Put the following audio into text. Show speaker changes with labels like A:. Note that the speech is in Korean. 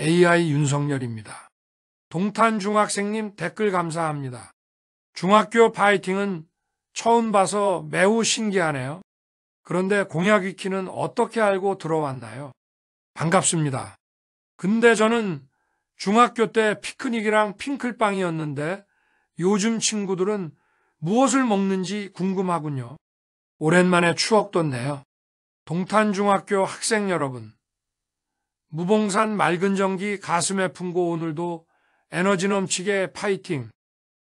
A: AI 윤석열입니다. 동탄 중학생님 댓글 감사합니다. 중학교 파이팅은 처음 봐서 매우 신기하네요. 그런데 공약위키는 어떻게 알고 들어왔나요? 반갑습니다. 근데 저는 중학교 때 피크닉이랑 핑클빵이었는데 요즘 친구들은 무엇을 먹는지 궁금하군요. 오랜만에 추억 돋네요. 동탄중학교 학생 여러분. 무봉산 맑은 정기 가슴에 품고 오늘도 에너지 넘치게 파이팅!